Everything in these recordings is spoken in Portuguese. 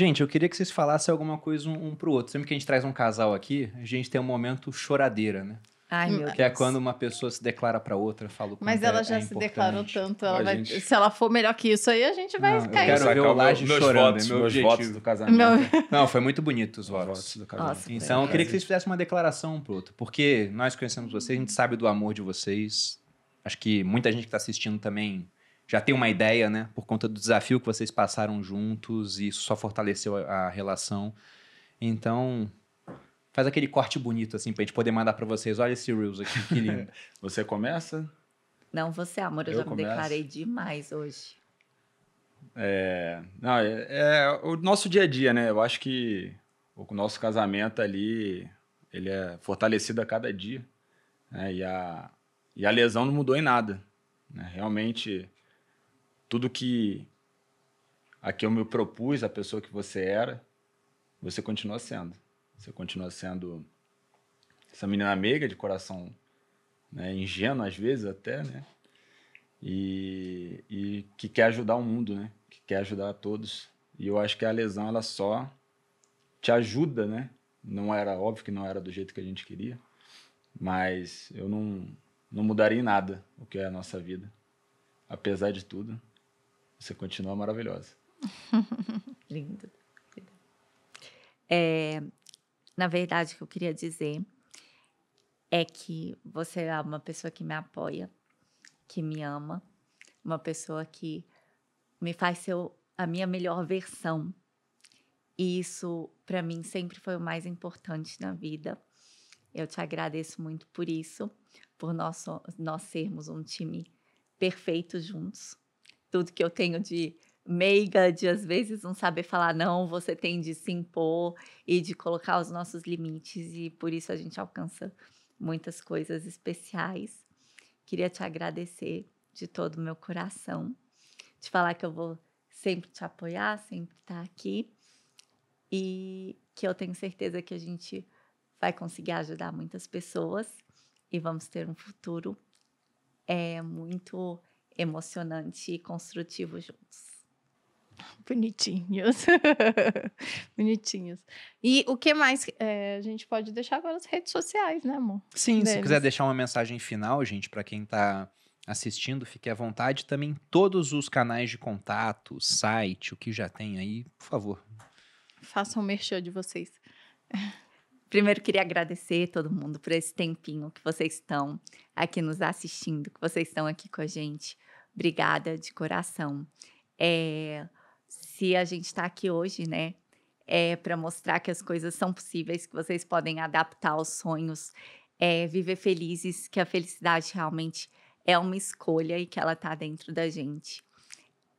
Gente, eu queria que vocês falassem alguma coisa um, um pro outro. Sempre que a gente traz um casal aqui, a gente tem um momento choradeira, né? Ai, hum, meu Deus. Que é quando uma pessoa se declara para outra, fala o Mas ela é, já é se declarou tanto, ela vai, gente... se ela for melhor que isso aí, a gente vai Não, ficar... Eu quero ver o Laje meu, chorando, votos, é meu meus objetivo. votos do casamento. Meu... Não, foi muito bonito os votos, votos do casamento. Nossa, então, eu queria que vocês fizessem uma declaração um pro outro, porque nós conhecemos vocês, a gente sabe do amor de vocês. Acho que muita gente que tá assistindo também já tem uma ideia, né? Por conta do desafio que vocês passaram juntos e isso só fortaleceu a, a relação. Então, faz aquele corte bonito, assim, pra gente poder mandar para vocês. Olha esse Reels aqui, que lindo. você começa? Não, você, amor, eu, eu já começo. me declarei demais hoje. É, não, é, é, o nosso dia a dia, né? Eu acho que o nosso casamento ali, ele é fortalecido a cada dia. Né? E, a, e a lesão não mudou em nada. Né? Realmente, tudo que a que eu me propus, a pessoa que você era, você continua sendo. Você continua sendo essa menina meiga de coração né, ingênua às vezes até, né? E, e que quer ajudar o mundo, né? Que quer ajudar a todos. E eu acho que a lesão ela só te ajuda, né? Não era óbvio que não era do jeito que a gente queria, mas eu não não mudaria em nada o que é a nossa vida, apesar de tudo. Você continua maravilhosa. Lindo. É, na verdade, o que eu queria dizer é que você é uma pessoa que me apoia, que me ama, uma pessoa que me faz ser a minha melhor versão. E isso, para mim, sempre foi o mais importante na vida. Eu te agradeço muito por isso, por nós, nós sermos um time perfeito juntos tudo que eu tenho de meiga, de às vezes não saber falar não, você tem de se impor e de colocar os nossos limites, e por isso a gente alcança muitas coisas especiais. Queria te agradecer de todo o meu coração, te falar que eu vou sempre te apoiar, sempre estar tá aqui e que eu tenho certeza que a gente vai conseguir ajudar muitas pessoas e vamos ter um futuro é muito emocionante e construtivo juntos. Bonitinhos. Bonitinhos. E o que mais? É, a gente pode deixar agora as redes sociais, né, amor? Sim, Deles. se quiser deixar uma mensagem final, gente, para quem está assistindo, fique à vontade. Também todos os canais de contato, site, o que já tem aí, por favor. Façam um merchan de vocês. Primeiro, queria agradecer todo mundo por esse tempinho que vocês estão aqui nos assistindo, que vocês estão aqui com a gente. Obrigada de coração. É, se a gente está aqui hoje, né, é para mostrar que as coisas são possíveis, que vocês podem adaptar os sonhos, é, viver felizes, que a felicidade realmente é uma escolha e que ela está dentro da gente.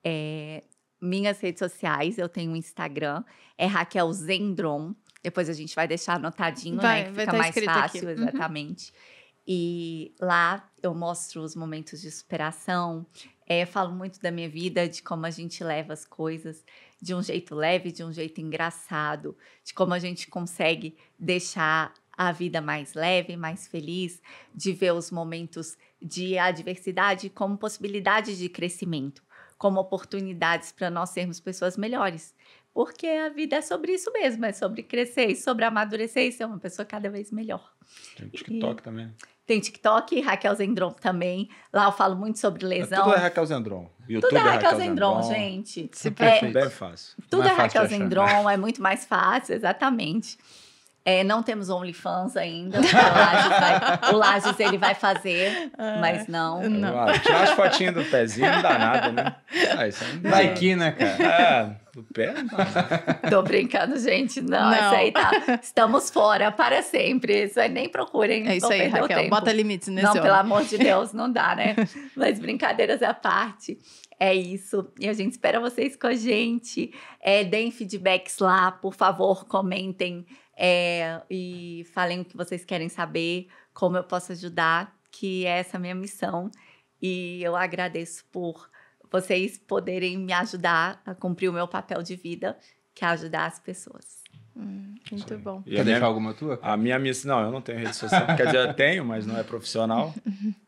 É, minhas redes sociais, eu tenho um Instagram, é Raquel Zendron. Depois a gente vai deixar anotadinho, né, vai, né? Que fica tá mais fácil, aqui. Uhum. exatamente. Uhum. E lá eu mostro os momentos de superação, é, falo muito da minha vida, de como a gente leva as coisas de um jeito leve, de um jeito engraçado, de como a gente consegue deixar a vida mais leve, mais feliz, de ver os momentos de adversidade como possibilidade de crescimento, como oportunidades para nós sermos pessoas melhores, porque a vida é sobre isso mesmo, é sobre crescer e sobre amadurecer e ser uma pessoa cada vez melhor. Tem TikTok e... também. Tem TikTok, Raquel Zendron também. Lá eu falo muito sobre lesão. Tudo é Raquel Zendron. YouTube tudo é, é Raquel, Raquel Zendron, Zendron, gente. Se é é, é, é fácil. Tudo é, é Raquel né? Zendron, é muito mais fácil, exatamente. É, não temos OnlyFans ainda. O Lages, ele vai fazer, ah, mas não. não. Tira as fotinhas do pezinho, não dá nada, né? Ah, isso não dá vai que, né, cara? Do pé? Tô brincando, gente. Não, não, aí tá. Estamos fora para sempre. Isso aí nem procurem. É isso aí, Raquel. Tempo. Bota limites nesse Não, homem. pelo amor de Deus, não dá, né? Mas brincadeiras à parte. É isso. E a gente espera vocês com a gente. É, deem feedbacks lá, por favor, comentem é, e falem o que vocês querem saber, como eu posso ajudar, que é essa minha missão. E eu agradeço por vocês poderem me ajudar a cumprir o meu papel de vida, que é ajudar as pessoas. Hum, muito bom. E Quer deixar minha, alguma tua? A minha missão, não, eu não tenho rede social. quer dizer, eu tenho, mas não é profissional.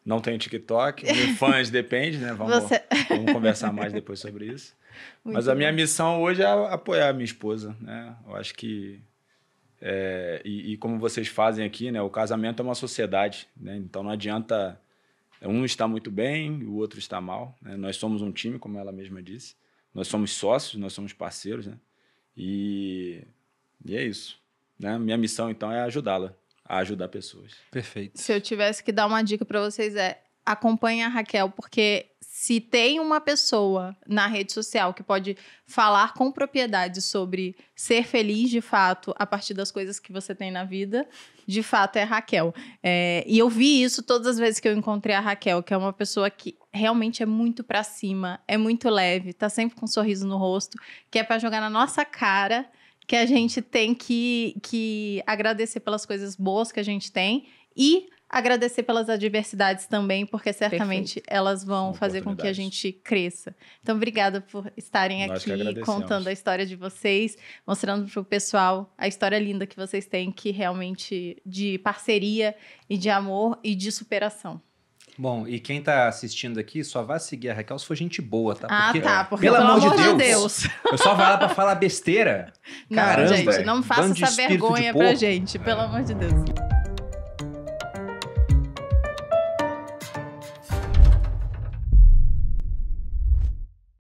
Não tenho TikTok. fãs depende, né? Vamos, Você... vamos conversar mais depois sobre isso. Muito mas a minha missão hoje é apoiar a minha esposa, né? Eu acho que é, e, e, como vocês fazem aqui, né? O casamento é uma sociedade, né? Então não adianta um está muito bem, o outro está mal. Né? Nós somos um time, como ela mesma disse. Nós somos sócios, nós somos parceiros, né? E, e é isso. Né? Minha missão, então, é ajudá-la, a ajudar pessoas. Perfeito. Se eu tivesse que dar uma dica para vocês é acompanha a Raquel, porque se tem uma pessoa na rede social que pode falar com propriedade sobre ser feliz de fato a partir das coisas que você tem na vida, de fato é a Raquel. É, e eu vi isso todas as vezes que eu encontrei a Raquel, que é uma pessoa que realmente é muito para cima, é muito leve, tá sempre com um sorriso no rosto, que é para jogar na nossa cara que a gente tem que, que agradecer pelas coisas boas que a gente tem e agradecer pelas adversidades também, porque certamente Perfeito. elas vão fazer com que a gente cresça. Então, obrigada por estarem Nós aqui contando a história de vocês, mostrando para o pessoal a história linda que vocês têm, que realmente de parceria e de amor e de superação. Bom, e quem tá assistindo aqui, só vá seguir a Raquel se for gente boa, tá? Ah, porque, ah, tá. Porque, pelo, pelo amor, amor de Deus, Deus. eu só vou lá pra falar besteira. Caramba, não, gente, não faça essa vergonha pra gente, pelo amor de Deus.